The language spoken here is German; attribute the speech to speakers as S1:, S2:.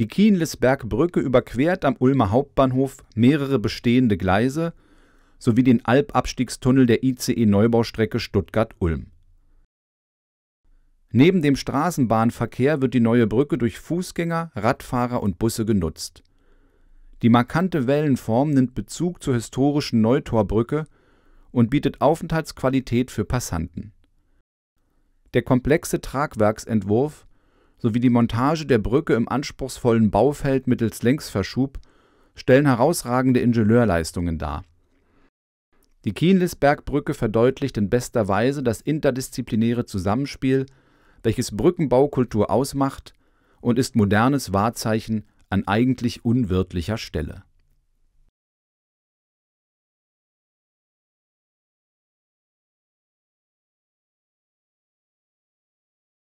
S1: Die Kienlisbergbrücke überquert am Ulmer Hauptbahnhof mehrere bestehende Gleise sowie den Albabstiegstunnel der ICE-Neubaustrecke Stuttgart-Ulm. Neben dem Straßenbahnverkehr wird die neue Brücke durch Fußgänger, Radfahrer und Busse genutzt. Die markante Wellenform nimmt Bezug zur historischen Neutorbrücke und bietet Aufenthaltsqualität für Passanten. Der komplexe Tragwerksentwurf sowie die Montage der Brücke im anspruchsvollen Baufeld mittels Längsverschub stellen herausragende Ingenieurleistungen dar. Die Kienlisbergbrücke verdeutlicht in bester Weise das interdisziplinäre Zusammenspiel, welches Brückenbaukultur ausmacht und ist modernes Wahrzeichen an eigentlich unwirtlicher Stelle